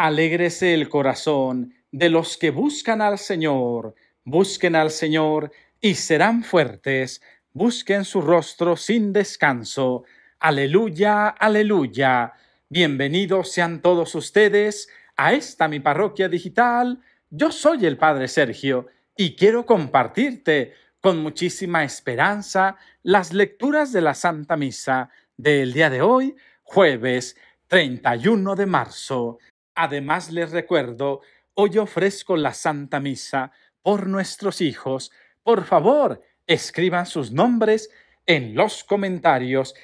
Alégrese el corazón de los que buscan al Señor, busquen al Señor y serán fuertes, busquen su rostro sin descanso. Aleluya, aleluya. Bienvenidos sean todos ustedes a esta mi parroquia digital. Yo soy el Padre Sergio y quiero compartirte con muchísima esperanza las lecturas de la Santa Misa del día de hoy, jueves 31 de marzo. Además les recuerdo, hoy ofrezco la Santa Misa por nuestros hijos. Por favor, escriban sus nombres en los comentarios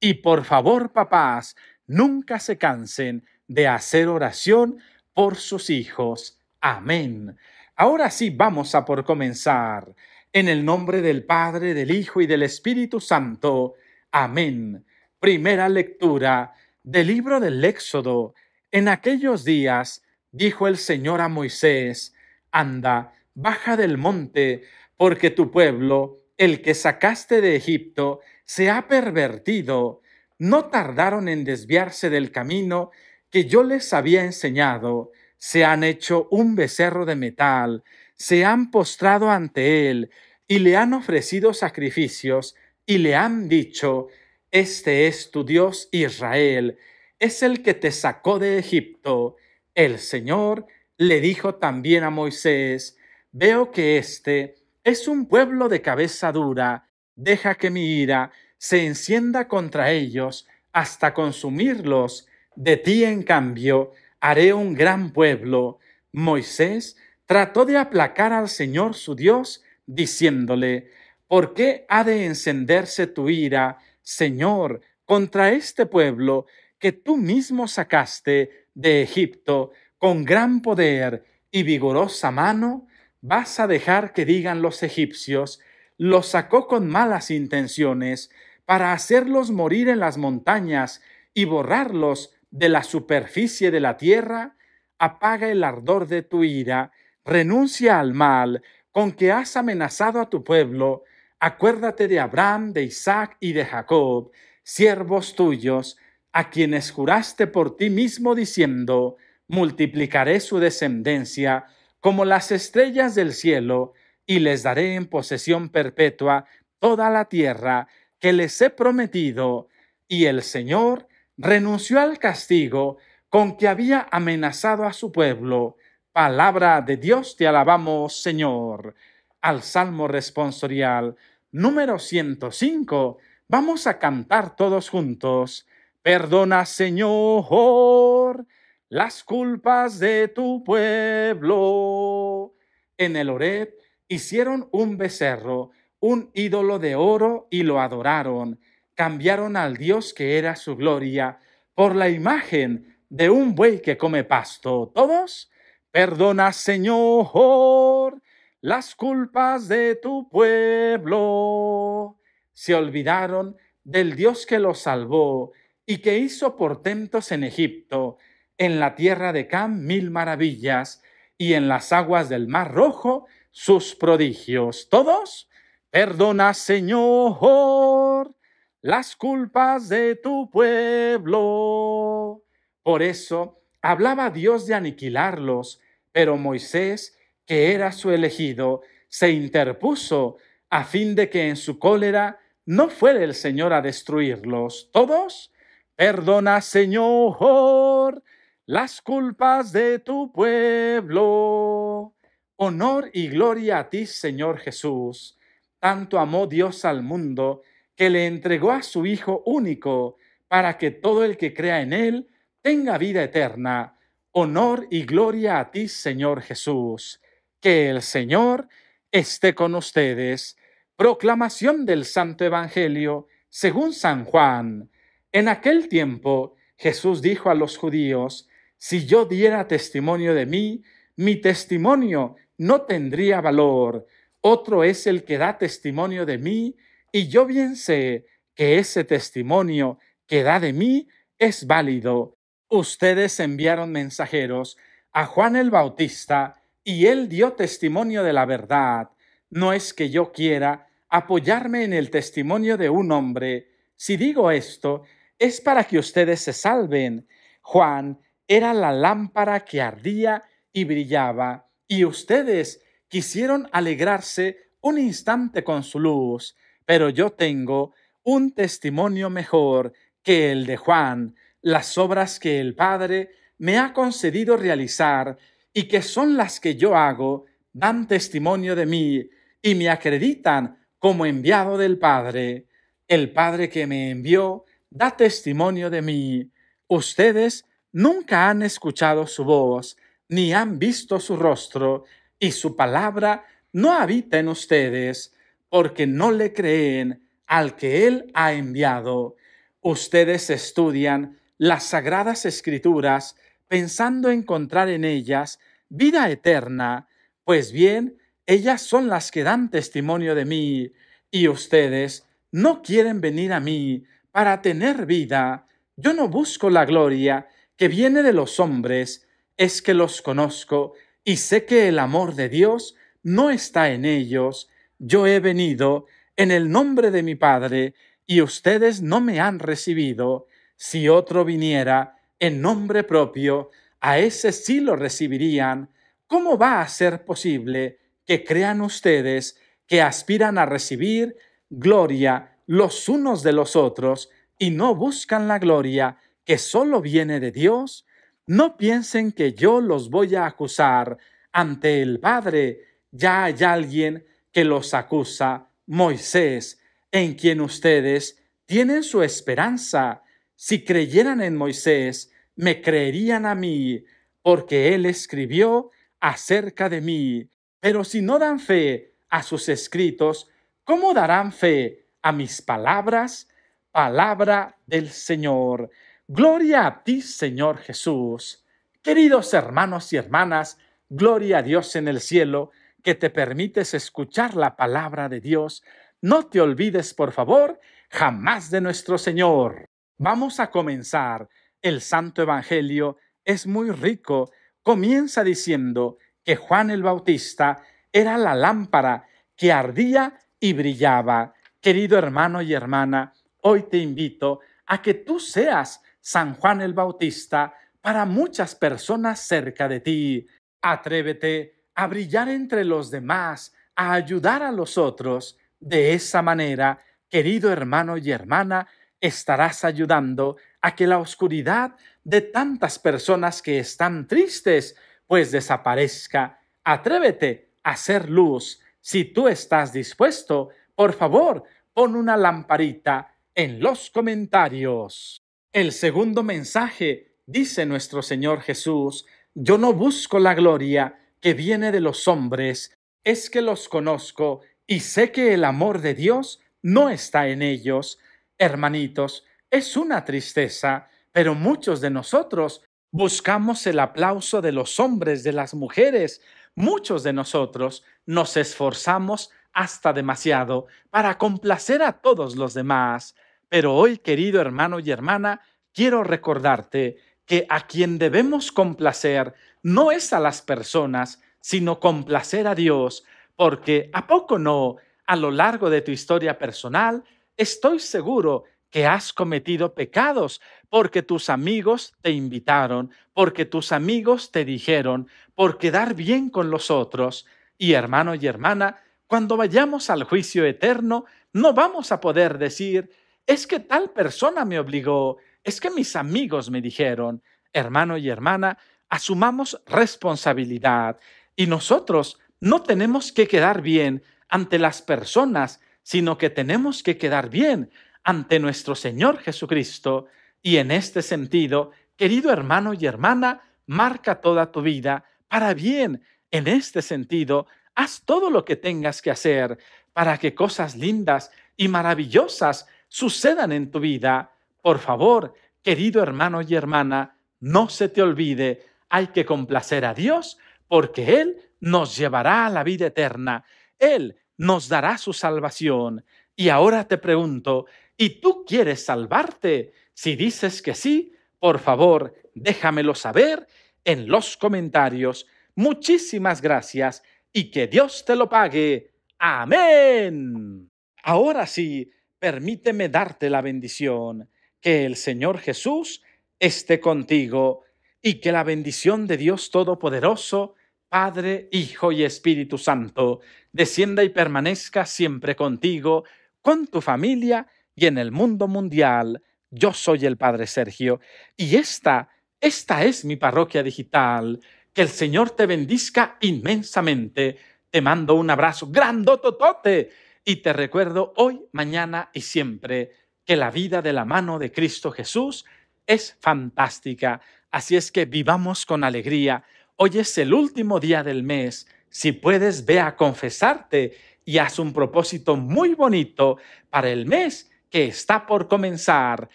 y por favor, papás, nunca se cansen de hacer oración por sus hijos. Amén. Ahora sí vamos a por comenzar. En el nombre del Padre, del Hijo y del Espíritu Santo. Amén. Primera lectura del libro del Éxodo, en aquellos días dijo el Señor a Moisés, anda, baja del monte, porque tu pueblo, el que sacaste de Egipto, se ha pervertido. No tardaron en desviarse del camino que yo les había enseñado. Se han hecho un becerro de metal, se han postrado ante él, y le han ofrecido sacrificios, y le han dicho, Este es tu Dios Israel, es el que te sacó de Egipto. El Señor le dijo también a Moisés, veo que este es un pueblo de cabeza dura, deja que mi ira se encienda contra ellos hasta consumirlos. De ti, en cambio, haré un gran pueblo. Moisés trató de aplacar al Señor su Dios, diciéndole, ¿por qué ha de encenderse tu ira, Señor, contra este pueblo que tú mismo sacaste de Egipto con gran poder y vigorosa mano, vas a dejar que digan los egipcios, los sacó con malas intenciones para hacerlos morir en las montañas y borrarlos de la superficie de la tierra, apaga el ardor de tu ira, renuncia al mal con que has amenazado a tu pueblo, acuérdate de Abraham, de Isaac y de Jacob, siervos tuyos, a quienes juraste por ti mismo diciendo, multiplicaré su descendencia como las estrellas del cielo, y les daré en posesión perpetua toda la tierra que les he prometido. Y el Señor renunció al castigo con que había amenazado a su pueblo. Palabra de Dios te alabamos, Señor. Al Salmo responsorial número 105 vamos a cantar todos juntos Perdona, Señor, las culpas de tu pueblo. En el Oreb hicieron un becerro, un ídolo de oro, y lo adoraron. Cambiaron al Dios que era su gloria por la imagen de un buey que come pasto. Todos, perdona, Señor, las culpas de tu pueblo. Se olvidaron del Dios que los salvó y que hizo portentos en Egipto, en la tierra de Cam mil maravillas, y en las aguas del mar rojo sus prodigios. Todos, perdona Señor las culpas de tu pueblo. Por eso hablaba Dios de aniquilarlos, pero Moisés, que era su elegido, se interpuso a fin de que en su cólera no fuera el Señor a destruirlos. Todos, Perdona, Señor, las culpas de tu pueblo. Honor y gloria a ti, Señor Jesús. Tanto amó Dios al mundo que le entregó a su Hijo único para que todo el que crea en Él tenga vida eterna. Honor y gloria a ti, Señor Jesús. Que el Señor esté con ustedes. Proclamación del Santo Evangelio según San Juan. En aquel tiempo Jesús dijo a los judíos, si yo diera testimonio de mí, mi testimonio no tendría valor. Otro es el que da testimonio de mí, y yo bien sé que ese testimonio que da de mí es válido. Ustedes enviaron mensajeros a Juan el Bautista, y él dio testimonio de la verdad. No es que yo quiera apoyarme en el testimonio de un hombre. Si digo esto, es para que ustedes se salven. Juan era la lámpara que ardía y brillaba, y ustedes quisieron alegrarse un instante con su luz, pero yo tengo un testimonio mejor que el de Juan, las obras que el Padre me ha concedido realizar y que son las que yo hago, dan testimonio de mí y me acreditan como enviado del Padre. El Padre que me envió da testimonio de mí. Ustedes nunca han escuchado su voz, ni han visto su rostro, y su palabra no habita en ustedes, porque no le creen al que Él ha enviado. Ustedes estudian las sagradas escrituras pensando encontrar en ellas vida eterna, pues bien, ellas son las que dan testimonio de mí, y ustedes no quieren venir a mí para tener vida, yo no busco la gloria que viene de los hombres, es que los conozco y sé que el amor de Dios no está en ellos. Yo he venido en el nombre de mi Padre y ustedes no me han recibido. Si otro viniera en nombre propio, a ese sí lo recibirían. ¿Cómo va a ser posible que crean ustedes que aspiran a recibir gloria los unos de los otros y no buscan la gloria que solo viene de Dios, no piensen que yo los voy a acusar ante el Padre. Ya hay alguien que los acusa, Moisés, en quien ustedes tienen su esperanza. Si creyeran en Moisés, me creerían a mí, porque él escribió acerca de mí. Pero si no dan fe a sus escritos, ¿cómo darán fe a mis palabras, palabra del Señor. Gloria a ti, Señor Jesús. Queridos hermanos y hermanas, gloria a Dios en el cielo que te permites escuchar la palabra de Dios. No te olvides, por favor, jamás de nuestro Señor. Vamos a comenzar. El Santo Evangelio es muy rico. Comienza diciendo que Juan el Bautista era la lámpara que ardía y brillaba. Querido hermano y hermana, hoy te invito a que tú seas San Juan el Bautista para muchas personas cerca de ti. Atrévete a brillar entre los demás, a ayudar a los otros. De esa manera, querido hermano y hermana, estarás ayudando a que la oscuridad de tantas personas que están tristes pues desaparezca. Atrévete a ser luz si tú estás dispuesto por favor, pon una lamparita en los comentarios. El segundo mensaje dice nuestro Señor Jesús, yo no busco la gloria que viene de los hombres, es que los conozco y sé que el amor de Dios no está en ellos. Hermanitos, es una tristeza, pero muchos de nosotros buscamos el aplauso de los hombres, de las mujeres. Muchos de nosotros nos esforzamos hasta demasiado para complacer a todos los demás, pero hoy, querido hermano y hermana, quiero recordarte que a quien debemos complacer no es a las personas, sino complacer a Dios, porque a poco no, a lo largo de tu historia personal, estoy seguro que has cometido pecados porque tus amigos te invitaron, porque tus amigos te dijeron, por quedar bien con los otros. Y hermano y hermana, cuando vayamos al juicio eterno, no vamos a poder decir, es que tal persona me obligó, es que mis amigos me dijeron, hermano y hermana, asumamos responsabilidad y nosotros no tenemos que quedar bien ante las personas, sino que tenemos que quedar bien ante nuestro Señor Jesucristo. Y en este sentido, querido hermano y hermana, marca toda tu vida para bien. En este sentido, Haz todo lo que tengas que hacer para que cosas lindas y maravillosas sucedan en tu vida. Por favor, querido hermano y hermana, no se te olvide, hay que complacer a Dios porque Él nos llevará a la vida eterna. Él nos dará su salvación. Y ahora te pregunto, ¿y tú quieres salvarte? Si dices que sí, por favor, déjamelo saber en los comentarios. Muchísimas gracias y que Dios te lo pague. Amén. Ahora sí, permíteme darte la bendición. Que el Señor Jesús esté contigo y que la bendición de Dios Todopoderoso, Padre, Hijo y Espíritu Santo, descienda y permanezca siempre contigo, con tu familia y en el mundo mundial. Yo soy el Padre Sergio y esta, esta es mi parroquia digital que el Señor te bendizca inmensamente. Te mando un abrazo grandototote y te recuerdo hoy, mañana y siempre que la vida de la mano de Cristo Jesús es fantástica. Así es que vivamos con alegría. Hoy es el último día del mes. Si puedes, ve a confesarte y haz un propósito muy bonito para el mes que está por comenzar.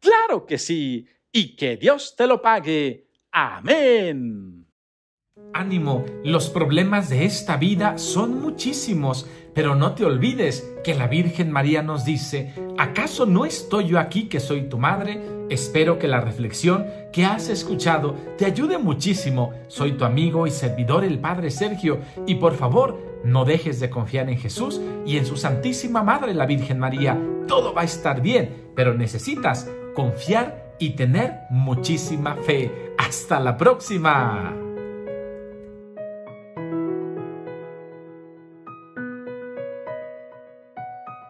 Claro que sí. Y que Dios te lo pague. Amén. Ánimo, los problemas de esta vida son muchísimos, pero no te olvides que la Virgen María nos dice, ¿acaso no estoy yo aquí que soy tu madre? Espero que la reflexión que has escuchado te ayude muchísimo. Soy tu amigo y servidor el Padre Sergio y por favor no dejes de confiar en Jesús y en su Santísima Madre la Virgen María. Todo va a estar bien, pero necesitas confiar y tener muchísima fe. Hasta la próxima.